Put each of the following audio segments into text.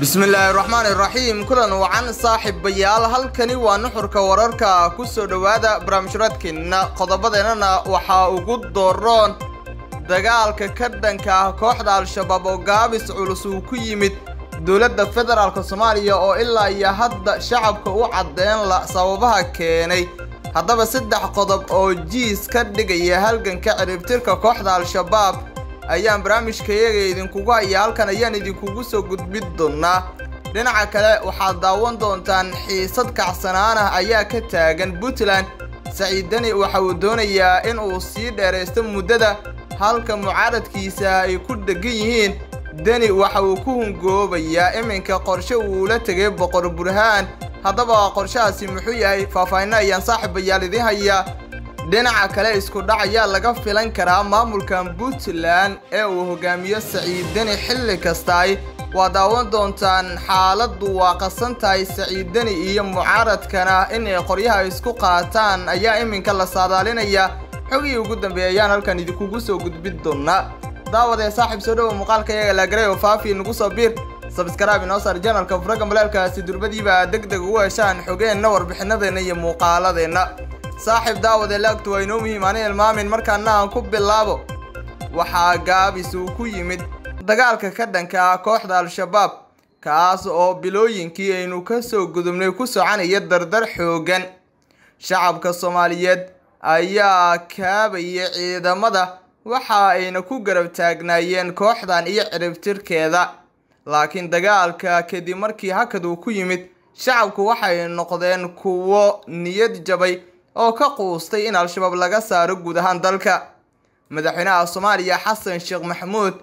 bismillaahi raxmaan iraxiim kulan wacan saaxiibayaal halkani waa nuxurka wararka soo dhowaada barnaamijradkeenna qodobadeennana waxaa ugu dooroon dagaalka ka dhanka ah kooxda al-shabaab oo gaabis culus uu ku yimid dowladda federaalk soomaaliya oo ilaa iyo hadda shacabka u caddeyn la sababaha keenay haddaba saddex qodob oo jiis ka dhigaya halganka ciribtirka kooxda al-shabaab ayaan barnaamijkayaga idinkugu haya halkan ayaan idinkugu soo gudbin doonnaa dhinaca kale waxaad daawan doontaan xiisad kacsanaanah ayaa ka taagan puntland saciidani waxa uu doonayaa in uu sii dheeraysto muddada halka mucaaradkiisa ay ku dheggan yihiin deni waxa uu ku hungoobayaa iminka qorshe uu la tegay boqor burhaan haddaba qorshahaasi muxuu yahay faahfaahinno ayaan saaxiibayaal idiin haya dhinaca kale isku dhac ayaa laga filan karaa maamulka puntland ee uu hogaamiyo saciid xilli kastaay waa daawan doontaan xaaladdu waa qasan tahay saciid iyo mucaaradkana inay qoryaha isku qaataan ayaa iminka la saadaalinaya xogihii ugu dambeeyay ayaan halkan idinkugu soo gudbin doonaa daawadee ee saaxiib soo dhowa muuqaalka iyaga laagaray oo faafi nagu soo biir sabskrab inoo saar janalka furaga malaalkaasi durbadiiba aad deg deg ugu heshaan xogeenna warbixinadeenna iyo muuqaaladeenna saaxiib daawad elaagtu waa inoo muhiim ani ilmaamin markaana aan ku bilaabo waxaa gaabis uu ku yimid dagaalka ka dhanka ah kooxda al-shabaab kaas oo bilooyinkii aynu ka soo gudubnay ku soconaya dardar xoogan shacabka soomaaliyeed ayaa kaabaya ciidamada waxa ayna ku garab taagnaayeen kooxdan iyo ciribtirkeeda laakiin dagaalka kadib markii hakad uu ku yimid shacabku waxay noqdeen kuwo niyad jabay oo ka quustay in al-shabaab laga saaro guud ahaan dalka madaxweynaha soomaaliya xasan sheekh maxamuud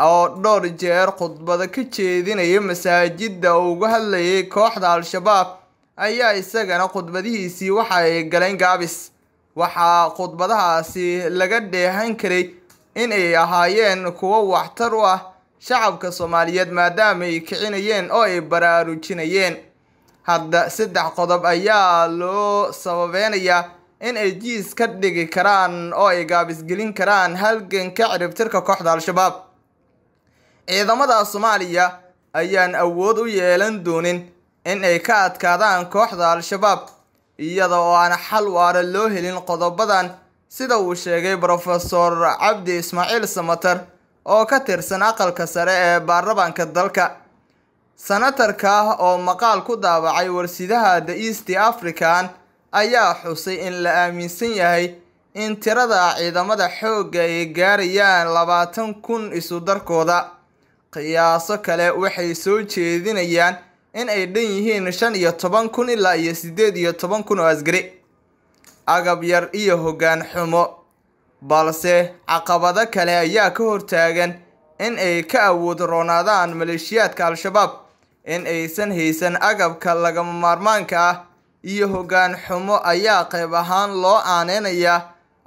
oo dhowr jeer khudbado ka jeedinaya masaajidda uga hadlayay kooxda al-shabaab ayaa isagana khudbadihiisii waxay galeen gaabis waxaa khudbadahaasi laga dheehan karay inay ahaayeen kuwo waxtar u ah shacabka soomaaliyeed maadaama ay kicinayeen oo ay baraarujinayeen hadda saddex qodob ayaa loo sababeynayaa in ay jiis ka dhigi karaan oo ay gaabisgelin karaan halganka ciribtirka kooxda al-shabaab ciidamada soomaaliya ayaan awood u yeelan doonin in ay ka adkaadaan kooxda al-shabaab iyada oo aan xal waara loo helin qodobadan sida uu sheegay brofesor cabdi ismaaciil samater oo ka tirsan aqalka sare ee baarlamaanka dalka sanatarka ah oo maqaal ku daabacay warsidaha the east african ayaa xusay in la aaminsan yahay in tirada ciidamada xoogga ay gaarayaan labaatan kun isu darkooda qiyaaso kale waxay soo jeedinayaan in ay dhan yihiin shan iyo toban kun ilaa iyo siddeed iyo toban kun oo asgari agab yar iyo hoggaan xumo balse caqabado kale ayaa ka hortaagan in ay ka awood roonaadaan maleeshiyaadka al-shabaab in aysan haysan agabka lagama maarmaanka ah iyo hoggaan xumo ayaa qayb ahaan loo aaneynaya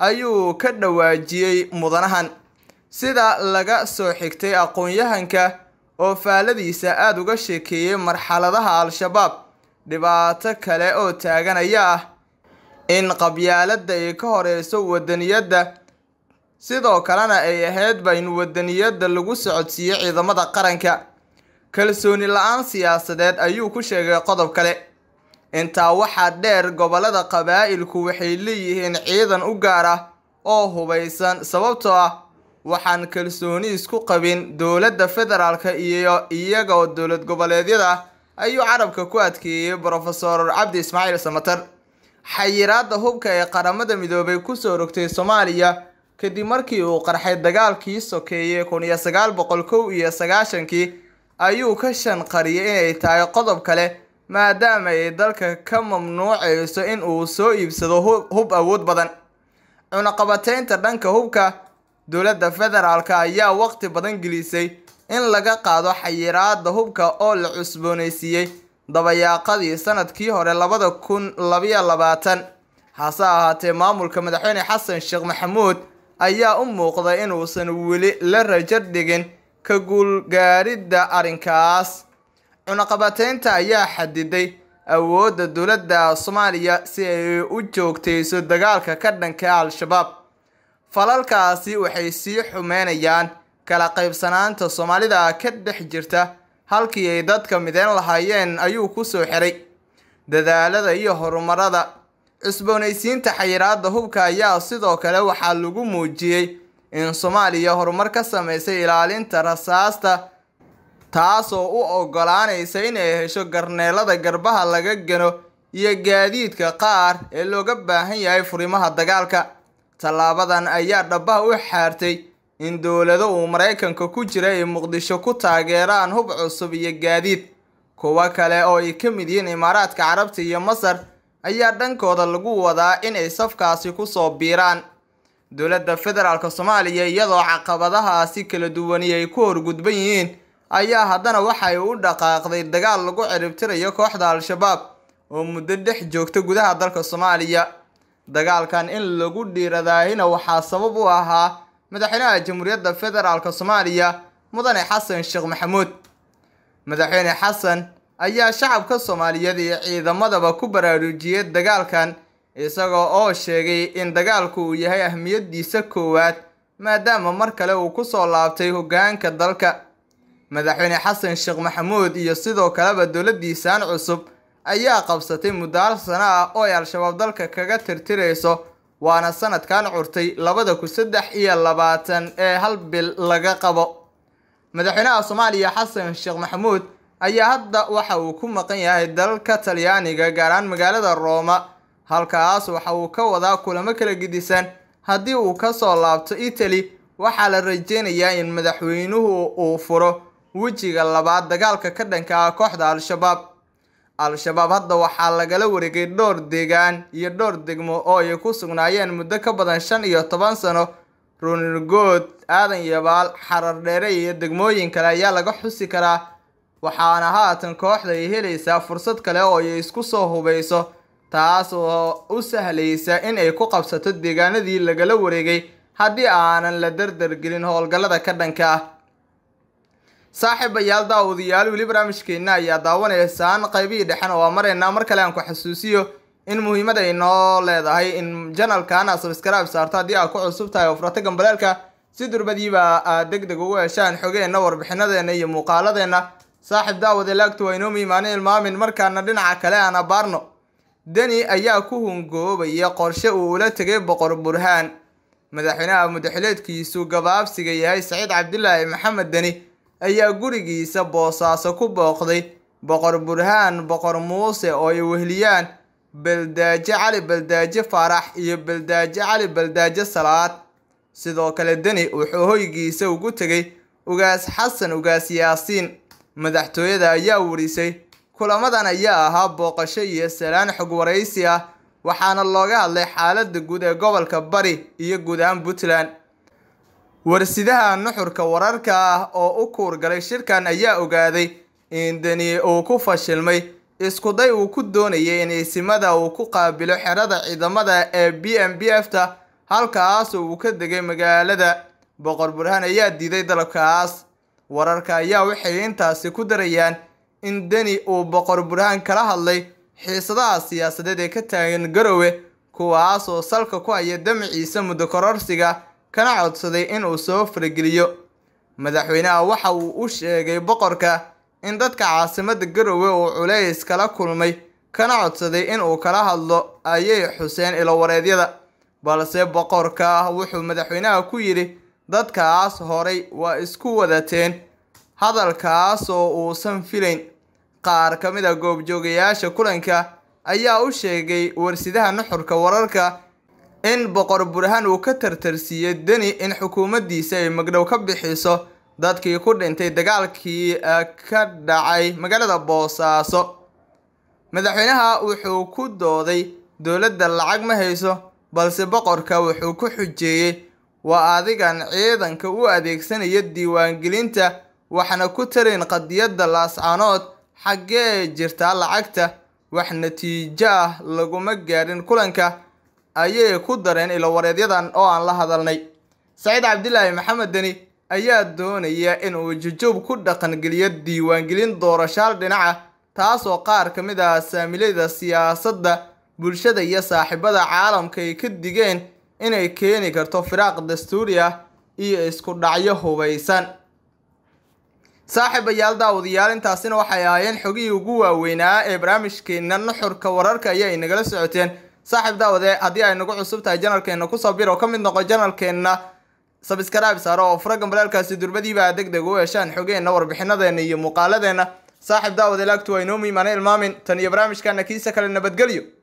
ayuu ka dhawaajiyey mudanahan sida laga soo xigtay aqoon-yahanka oo faalladiisa aad uga sheekeeyey marxaladaha al-shabaab dhibaato kale oo taagan ayaa ah in qabyaaladda ay ka horeyso wadaniyadda sidoo kalena ay ahayd wadaniyadda lagu socodsiiyey ciidamada qaranka kalsooni la-aan siyaasadeed ayuu ku sheegay qodob kale intaa waxaa dheer gobollada qabaa'ilku waxay leeyihiin ciidan u gaar ah oo hubaysan sababtoo ah waxaan kalsooni isku qabin dowladda federaalka iyo iyagoo dowlad goboleedyada ayuu carabka ku adkeeyey brofesor cabdi ismaaciil samater xayiraadda hubka ee qaramada midoobay kusoo rogtay soomaaliya kadib markii uu qarxay dagaalkii sokeeye kun iyo sagaal boqol kow iyo sagaashankii ayuu ka shanqariyay inay tahay qodob kale maadaama ay dalka ka mamnuucayso in uu soo iibsado hub awood badan cunaqabateynta dhanka hubka dowladda federaalk ayaa waqti badan gelisay in laga qaado xayiraada hubka oo la cusboonaysiiyey dabayaaqadii sanadkii hore labada kun labayo labaatan hase ahaatee maamulka madaxweyne xasan sheekh maxamuud ayaa u muuqda inuusan weli la rajo dhigin ka guulgaaridda arrinkaas cunaqabateynta ayaa xadiday awoodda dowladda soomaaliya si ay u joogtayso dagaalka ka dhanka al-shabaab falalkaasi waxay sii xumeynayaan kala qaybsanaanta soomaalida ka dhex jirta halkii ay dadka mideyn lahaayeen ayuu ku soo xiray dadaalada iyo horumarada cusboonaysiinta xayiraadda hubka ayaa sidoo kale waxaa lagu muujiyey in soomaaliya horumar ka samaysay ilaalinta rasaasta taasoo u oggolaanaysa inay hesho garneelada garbaha laga gano iyo gaadiidka qaar ee looga baahan yahay furimaha dagaalka tallaabadan ayaa dhabbaha u xaartay in dowlado uu maraykanka ku jira ay muqdisho ku taageeraan hub cusub iyo gaadiid kuwo kale oo ay ka mid yihiin imaaraadka carabta iyo masar ayaa dhankooda lagu wadaa inay safkaasi ku soo biiraan dowladda federaalk soomaaliya iyadoo caqabadahaasi kala duwani ay ku horgudban yihiin ayaa haddana waxay u dhaqaaqday dagaal lagu ciribtirayo kooxda al-shabaab oo muddo dhex joogta gudaha dalka soomaaliya dagaalkan in lagu dhiiradaahina waxaa sabab u ahaa madaxweynaha jamhuuriyadda federaalk soomaaliya mudane xasan sheekh maxamuud madaxweyne xasan ayaa shacabka Soomaaliyeed iyo ciidamadaba ku baraarujiyey dagaalkan isagoo oo sheegay in dagaalku uu yahay ahmiyaddiisa koowaad maadaama mar kale uu ku soo laabtay hoggaanka dalka madaxweyne xasan sheekh maxamuud iyo sidoo kaleba dowladiisan cusub ayaa qabsatay muddaal sano ah oo ay al-shabaab dalka kaga tirtirayso waana sanadkan curtay labada kun saddex iyo labaatan ee hal bil laga qabo madaxweynaha soomaaliya xasan sheekh maxamuud ayaa hadda waxa uu ku maqan yahay dalalka talyaaniga gaaraan magaalada rooma halkaas waxa uu ka wadaa kulamo kala gedisan haddii uu ka soo laabto itali waxaa la rajeynayaa in madaxweynuhu uu furo wejiga labaad dagaalka ka dhanka ah kooxda al-shabaab al-shabaab hadda waxaa lagala wareegay dhowr deegaan iyo dhowr degmo oo ay ku sugnaayeen muddo ka badan shan iyo toban sano runirgood aadan yabaal xarar dheere iyo degmooyin kale ayaa laga xusi karaa waxaana haatan kooxda ay helaysaa fursad kale oo ay isku soo hubayso taas oo u sahlaysa in ay ku qabsato deegaanadii lagala wareegay haddii aanan la dardargelin howlgallada ka dhanka ah saaxiibayaal daawadayaal weli barnaamijkeenna ayaa daawanaysaan qaybihii dhexena waa maraynaa mar kale aan ku xasuusiyo in muhiimada ay noo leedahay in janalkan aad saarto haddii aad ku cusub tahay oo furata gambaleelka si durbadiiba aad deg deg ugu heshaan xogeenna warbixinadeena iyo muuqaaladeenna saaxib daawade laagtu waa inoo miimaana ilmaamin markaana dhinaca kale aan abaarno deni ayaa ku hungoobaya qorshe uu ula tegay boqor burhaan madaxweynaha mudaxileedkiisu gabaabsiga yahay saciid cabdilaahi maxamed deni ayaa gurigiisa boosaaso ku booqday boqor burhaan boqor muuse oo ay wehliyaan beldaaje cali beldaaje faarax iyo beldaaje cali beldaaje salaad sidoo kale deni wuxuu hoygiisa ugu tegay ugaas xasan ugaas yaasiin madaxtooyada ayaa warisay kulamadan ayaa ahaa booqasho iyo salaan xog waraysi ah waxaana looga hadlay xaaladda guud ee gobolka bari iyo guud ahaan puntland warsidaha nuxurka wararka ah oo u kuurgalay shirkan ayaa ogaaday in deni uu ku fashilmay iskuday uu ku doonayay in isimada uu ku qaabilo xerada ciidamada ee b m b f ta halkaas uu ka degay magaalada boqor burhaan ayaa diiday dalabkaas wararka ayaa waxay intaasi ku darayaan in deni uu boqor burhaan kala hadlay xiisadaha siyaasadeed ee ka taagan garowe kuwaasoo salka ku haya damciisa muddo kororsiga kana codsaday inuu soo farageliyo madaxweynaha waxa uu u sheegay boqorka in dadka caasimada garowe uu culays kala kulmay kana codsaday inuu kala hadlo ayay xuseen ilowareedyada balse boqorka wuxuu madaxweynaha ku yidhi dadkaas horay waa isku wadateen hadalkaas oo uusan filayn qaar ka mid a goobjoogayaasha kulanka ayaa u sheegay warsidaha nuxurka wararka in boqor burhaan uu ka tartarsiiyey deni in xukuumaddiisa ay magdhow ka bixiso dadkii ku dhintay dagaalkii ka dhacay magaalada boosaaso madaxweynaha wuxuu ku dooday dowladda lacag ma hayso balse boqorka wuxuu ku xujeeyey waa adigan ciidanka u adeegsanaya diiwaangelinta waxna ku tarin qadiyadda laascanood xaggee jirtaa lacagta wax natiijo ah laguma gaadhin kulanka ayay ku dareen ilowareedyadan oo aan la hadalnay saciid cabdilaahi maxamed deni ayaa doonaya in uu jujub ku dhaqangeliyo diiwaangelin doorashaal dhinaca taasoo qaar ka mid ah saamilayda siyaasadda bulshada iyo saaxiibada caalamka ay ka digeen inay keeni karto firaaq dastuuri ah iyo isku dhacyo hubaysan saaxiibayaal daawadayaal intaasina waxay ahaayeen xogihii ugu waaweynaa ee barnaamijkeenna nuxurka wararka ayaa nagala socoteen saaxiib daawade haddii ay nagu cusub tahay janalkeena ku sabir oo ka mid noqo janalkeena sabskraaib saaro oo furagan balaalkaasi durbadiibaa deg deg u heshaan xogeenna warbixinadeena iyo muuqaaladeenna saaxiib daawade laagtu waa inoo miimaana ilmaamin tan iyo barnaamijkaana kiisa kale nabadgelyo